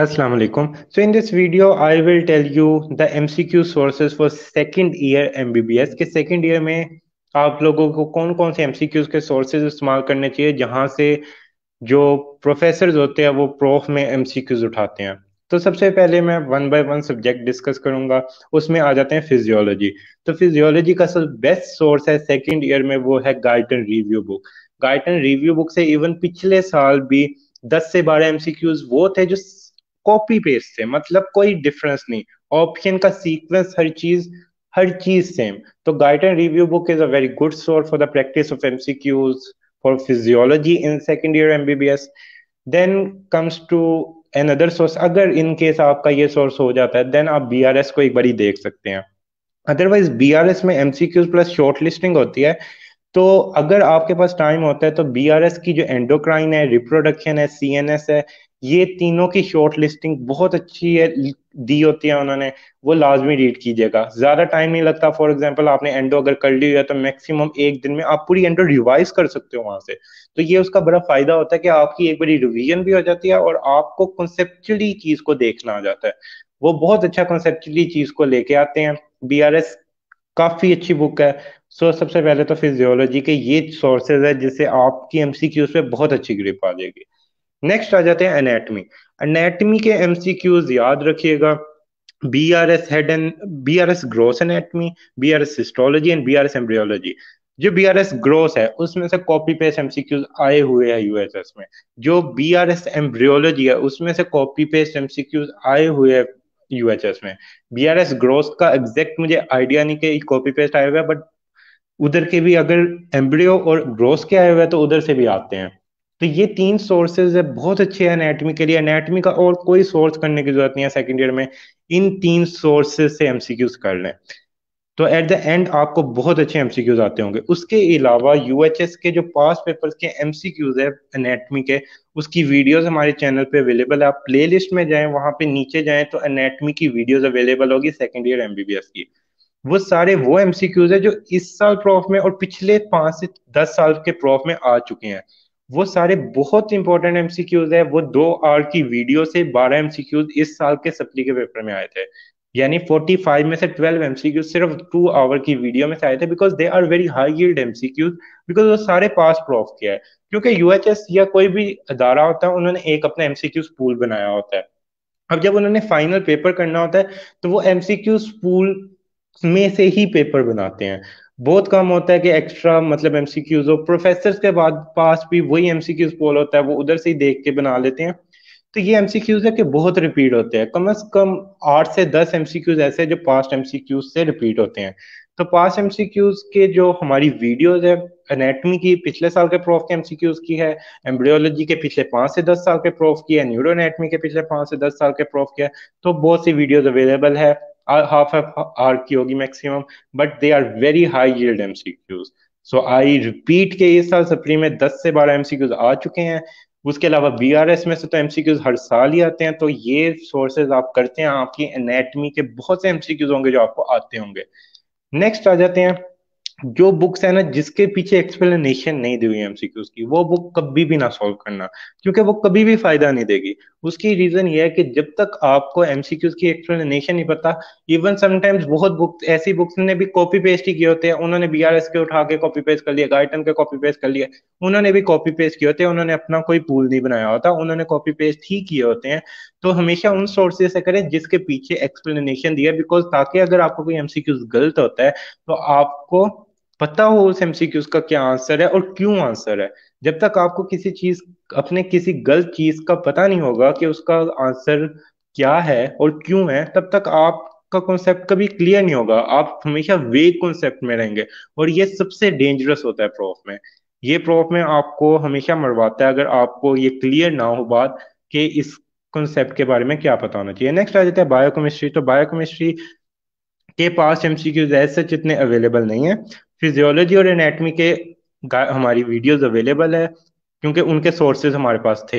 Assalamu alaikum. So in this video, I will tell you the MCQ sources for second year MBBS के second year में आप लोगों को कौन कौन से MCQs के sources इस्तेमाल करने चाहिए जहां से जो प्रोफेसर होते हैं वो प्रोफ में MCQs उठाते हैं तो सबसे पहले मैं one by one subject discuss करूंगा उसमें आ जाते हैं फिजियोलॉजी तो फिजियोलॉजी का सब बेस्ट सोर्स है सेकेंड ईयर में वो है Guyton review book Guyton review book से इवन पिछले साल भी दस से बारह एमसीक्यूज वो थे जो कॉपी पेस्ट से मतलब कोई डिफरेंस नहीं ऑप्शन का सीक्वेंस हर चीज हर चीज सेम तो guide and review book is a very good source for the practice of MCQs for physiology in B year MBBS. Then to another source अगर in case आपका ये source हो जाता है देन आप एस को एक बारी देख सकते हैं अदरवाइज एस में एमसीक्यूज प्लस शॉर्ट लिस्टिंग होती है तो अगर आपके पास टाइम होता है तो बी की जो एंडोक्राइन है रिप्रोडक्शन है सी है ये तीनों की शॉर्ट लिस्टिंग बहुत अच्छी है दी होती है उन्होंने वो लाजमी रीड कीजिएगा ज्यादा टाइम नहीं लगता फॉर एग्जाम्पल आपने एंडो अगर कर ली है तो मैक्सिमम एक दिन में आप पूरी एंडो रिवाइज कर सकते हो वहां से तो ये उसका बड़ा फायदा होता है कि आपकी एक बड़ी रिविजन भी हो जाती है और आपको कंसेप्चुअली चीज को देखना आ जाता है वो बहुत अच्छा कंसेप्चुअली चीज को लेके आते हैं बी काफी अच्छी बुक है सो so, सबसे पहले तो फिजियोलॉजी के ये सोर्सेज है जिससे आपकी एमसीक्यूज पे बहुत अच्छी ग्रिप आ जाएगी नेक्स्ट आ जाते हैं एनेटमी एनेटमी के एमसीक्यूज याद रखिएगा B R S head and B R S gross anatomy B R S histology and B R S embryology जो बी आर एस ग्रोस है उसमें से कॉपी पेस्ट एमसीक्यूज आए हुए हैं यूएसएस में जो बी आर एस एम्ब्रियोलॉजी है उसमें से कॉपी पेस्ट एमसीक्यूज आए हुए हैं यूएचएस में बी आर एस ग्रोस का एग्जैक्ट मुझे आइडिया नहीं कि कॉपी पेस्ट आए हुआ है बट उधर के भी अगर एम्ब्रियो और ग्रोस के आए हुए हैं तो उधर से भी आते हैं तो ये तीन सोर्सेज है बहुत अच्छे हैं एनेटमी के लिए एनेटमी का और कोई सोर्स करने की जरूरत नहीं है सेकेंड ईयर में इन तीन सोर्सेज से एमसीक्यूज कर लें तो एट द एंड आपको बहुत अच्छे एमसीक्यूज आते होंगे उसके अलावा यूएचएस के जो पास पेपर्स के एमसीक्यूज है एनेटमी के उसकी वीडियोस हमारे चैनल पे अवेलेबल है आप प्लेलिस्ट में जाएं वहां पे नीचे जाएं तो एनेटमी की वीडियोस अवेलेबल होगी सेकेंड ईयर एमबीबीएस की वो सारे वो एमसीक्यूज है जो इस साल प्रॉफ में और पिछले पांच से दस साल के प्रॉफ में आ चुके हैं वो सारे बहुत इंपॉर्टेंट एमसीक्यूज है वो दो आर की वीडियो से बारह एमसीक्यूज इस साल के सप्ली के पेपर में आए थे यानी 45 में से 12 एमसीक्यू सिर्फ टू आवर की वीडियो में से आए थे because they are very high yield MCQs because वो सारे पास प्रूफ किया है क्योंकि यूएचएस या कोई भी अदारा होता है उन्होंने एक अपना एमसीक्यूज पूल बनाया होता है अब जब उन्होंने फाइनल पेपर करना होता है तो वो एमसीक्यूज पूल में से ही पेपर बनाते हैं बहुत कम होता है कि एक्स्ट्रा मतलब एम क्यूज हो प्रोफेसर के बाद पास भी वही क्यूज पोल होता है वो उधर से ही देख के बना लेते हैं तो ये एम सी क्यूज है कि बहुत रिपीट होते हैं कम अज कम आठ से दस एम सी क्यूज ऐसे जो पास्ट एम सी क्यूज से रिपीट होते हैं तो पास्ट एम सी क्यूज के जो हमारी वीडियोज है एनेटमी की पिछले साल के प्रोफ के एम सी क्यूज की है एम्ब्रियोलॉजी के पिछले पांच से दस साल के प्रोफ की है न्यूरो एनेटमी के पिछले पांच से दस साल के प्रोफ की है तो बहुत सी वीडियोज अवेलेबल है हाफ एफ आर की होगी maximum but they are very high yield MCQs so I repeat के इस साल सप्री में दस से 12 एमसीक्यूज आ चुके हैं उसके अलावा बी आर एस में से तो एमसीक्यूज हर साल ही आते हैं तो ये सोर्सेज आप करते हैं आपकी एनेटमी के बहुत से एमसीक्यूज होंगे जो आपको आते होंगे नेक्स्ट आ जाते हैं जो बुक्स है ना जिसके पीछे एक्सप्लेनेशन नहीं दी हुई एमसीक्यूज की वो बुक कभी भी ना सॉल्व करना क्योंकि वो कभी भी फायदा नहीं देगी उसकी रीजन ये है कि जब तक आपको एमसीक्यूज की एक्सप्लेनेशन नहीं पता इवन समटाइम्स बहुत बुक ऐसी बुक्स ने भी कॉपी पेस्ट ही किए होते हैं उन्होंने बी के उठा के कॉपी पेस्ट कर लिया गाइटन के कॉपी पेस्ट कर लिया उन्होंने भी कॉपी पेस्ट किए होते हैं उन्होंने अपना कोई पूल नहीं बनाया होता उन्होंने कॉपी पेस्ट ही किए होते हैं तो हमेशा उन सोर्सेज से करें जिसके पीछे एक्सप्लेनेशन दिया बिकॉज ताकि अगर आपको कोई एमसीक्यूज गलत होता है तो आपको पता हो उस एमसीक्यूज का क्या आंसर है और क्यों आंसर है जब तक आपको किसी चीज अपने किसी गलत चीज का पता नहीं होगा कि उसका आंसर क्या है और क्यों है तब तक आपका कॉन्सेप्ट कभी क्लियर नहीं होगा आप हमेशा वेग कॉन्सेप्ट में रहेंगे और ये सबसे डेंजरस होता है प्रोफ में ये प्रोफ में आपको हमेशा मरवाता है अगर आपको ये क्लियर ना हो बात कि इस कॉन्सेप्ट के बारे में क्या पता होना चाहिए नेक्स्ट आ जाता है बायोकेमिस्ट्री तो बायोकेमिस्ट्री के past MCQs as such available नहीं है फिजियोलॉजी और एनेटमी के हमारी वीडियोस अवेलेबल है क्योंकि उनके सोर्सेज हमारे पास थे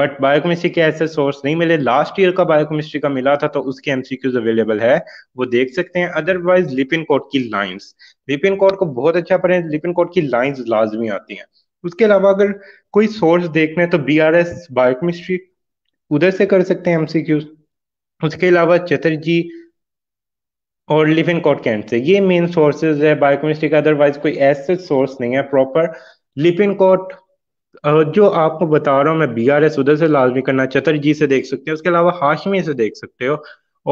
बट बायोकेमिस्ट्री के ऐसे सोर्स नहीं मिले लास्ट ईयर का बायोकेमिस्ट्री का मिला था तो उसके एमसीक्यूज अवेलेबल है वो देख सकते हैं अदरवाइज लिपिन कोड की लाइंस लिपिन कोड को बहुत अच्छा पढ़े लिपिन कोड की लाइंस लाजमी आती हैं उसके अलावा अगर कोई सोर्स देखना है तो बी आर एस बायोकेमिस्ट्री उधर से कर सकते हैं एमसीक्यूज उसके अलावा चतर जी और लिव इन कॉट कैंट से ये मेन सोर्सेज है बायोकेमिस्ट्री का अदरवाइज कोई ऐसे सोर्स नहीं है प्रॉपर लिपिन कॉट जो आपको बता रहा हूँ मैं बी आर एस उधर से लाजमी करना चतुर्जी से देख सकते हो उसके अलावा हाशमी से देख सकते हो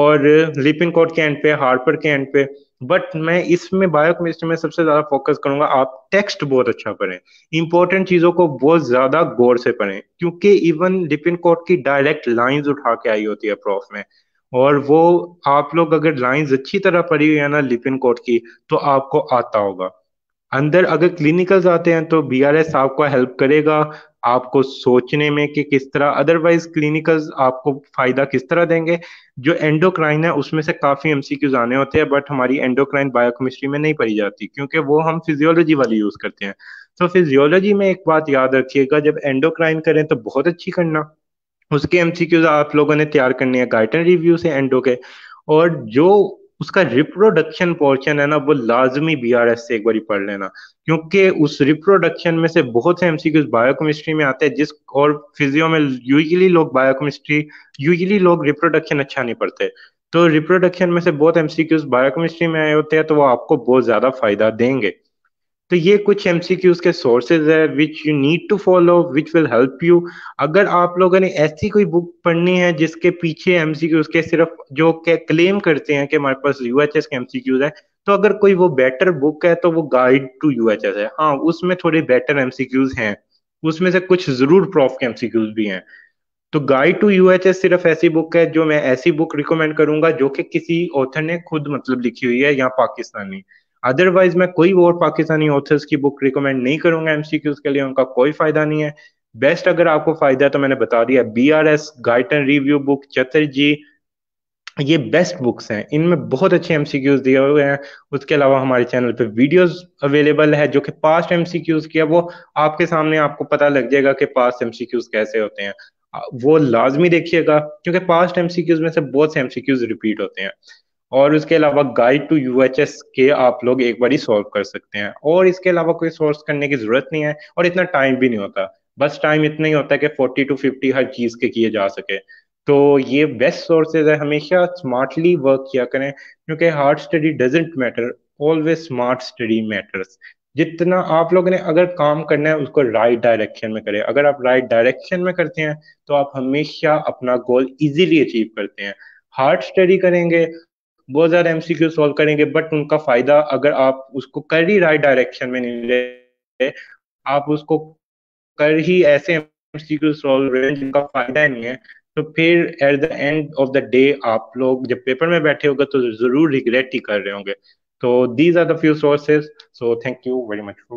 और लिपिन कोट के एंड पे हार्पर के एंड पे बट मैं इसमें बायोकेमिस्ट्री में सबसे ज्यादा फोकस करूंगा आप टेक्स्ट बहुत अच्छा पढ़ें इंपॉर्टेंट चीजों को बहुत ज्यादा गौर से पढ़ें क्योंकि इवन लिपिन कोट की डायरेक्ट लाइंस उठा के आई होती है प्रॉफ में और वो आप लोग अगर लाइंस अच्छी तरह पढ़ी हुई है ना लिपिन कोट की तो आपको आता होगा अंदर अगर क्लिनिकल्स आते हैं तो बी आर एस आपको हेल्प करेगा आपको सोचने में कि किस तरह अदरवाइज क्लिनिकल्स आपको फायदा किस तरह देंगे जो एंडोक्राइन है उसमें से काफी एमसीक्यूज आने होते हैं बट हमारी एंडोक्राइन बायोकेमिस्ट्री में नहीं पढ़ी जाती क्योंकि वो हम फिजियोलॉजी वाली यूज करते हैं तो फिजियोलॉजी में एक बात याद रखिएगा जब एंडोक्राइन करें तो बहुत अच्छी करना उसके एमसीक्यूज आप लोगों ने तैयार करने हैं गार्टन रिव्यू से एंडो के और जो उसका रिप्रोडक्शन पोर्शन है ना वो लाजमी बी आर एस से एक बार पढ़ लेना क्योंकि उस रिप्रोडक्शन में से बहुत से एमसीक्यूज बायोकेमिस्ट्री में आते हैं जिस और फिजियो में यूजली लोग बायोकेमिस्ट्री यूजली लोग रिप्रोडक्शन अच्छा नहीं पढ़ते तो रिप्रोडक्शन में से बहुत एमसीक्यूज बायोकेमिस्ट्री में आए होते हैं तो वो आपको बहुत ज्यादा फायदा देंगे तो ये कुछ एम के सोर्सेज है which you need to follow which will help you अगर आप लोगों ने ऐसी कोई बुक पढ़नी है जिसके पीछे एम के सिर्फ जो क्लेम करते हैं कि हमारे पास यू एच एस के एम है तो अगर कोई वो बेटर बुक है तो वो guide to U H S है हाँ उसमें थोड़े बेटर एम हैं उसमें से कुछ जरूर प्रॉफ के एम भी हैं तो guide to U H S सिर्फ ऐसी बुक है जो मैं ऐसी बुक रिकमेंड करूंगा जो कि किसी ऑथर ने खुद मतलब लिखी हुई है या पाकिस्तानी अदरवाइज मैं कोई और पाकिस्तानी ऑथर्स की बुक रिकमेंड नहीं करूंगा एमसीक्यूज के लिए उनका कोई फायदा नहीं है बेस्ट अगर आपको फायदा है तो मैंने बता दिया B R S Guyton review book Chatterjee ये बेस्ट बुक्स हैं इनमें बहुत अच्छे एमसीक्यूज दिए हुए हैं उसके अलावा हमारे चैनल पे वीडियोस अवेलेबल है जो कि पास्ट एमसीक्यूज की है वो आपके सामने आपको पता लग जाएगा कि पास्ट एमसीक्यूज कैसे होते हैं वो लाजमी देखिएगा क्योंकि पास्ट एमसीक्यूज में से बहुत से एमसीक्यूज रिपीट होते हैं और उसके अलावा गाइड टू यू के आप लोग एक बार ही सॉल्व कर सकते हैं और इसके अलावा कोई सोर्स करने की जरूरत नहीं है और इतना टाइम भी नहीं होता बस टाइम इतना ही होता है कि फोर्टी टू फिफ्टी हर चीज के किए जा सके तो ये बेस्ट सोर्सेज है हमेशा स्मार्टली वर्क किया करें क्योंकि hard study doesn't matter always smart study matters जितना आप लोगों ने अगर काम करना है उसको राइट डायरेक्शन में करें अगर आप राइट डायरेक्शन में करते हैं तो आप हमेशा अपना गोल इजीली अचीव करते हैं हार्ड स्टडी करेंगे बहुत ज्यादा एमसीक्यू सॉल्व करेंगे बट उनका फायदा अगर आप उसको कर ही राइट डायरेक्शन में नहीं ले आप उसको कर ही ऐसे एमसीक्यू सॉल्व जिनका फायदा नहीं है तो फिर at the end of the day आप लोग जब पेपर में बैठे होगे तो जरूर रिग्रेट ही कर रहे होंगे तो these are the few sources so thank you very much for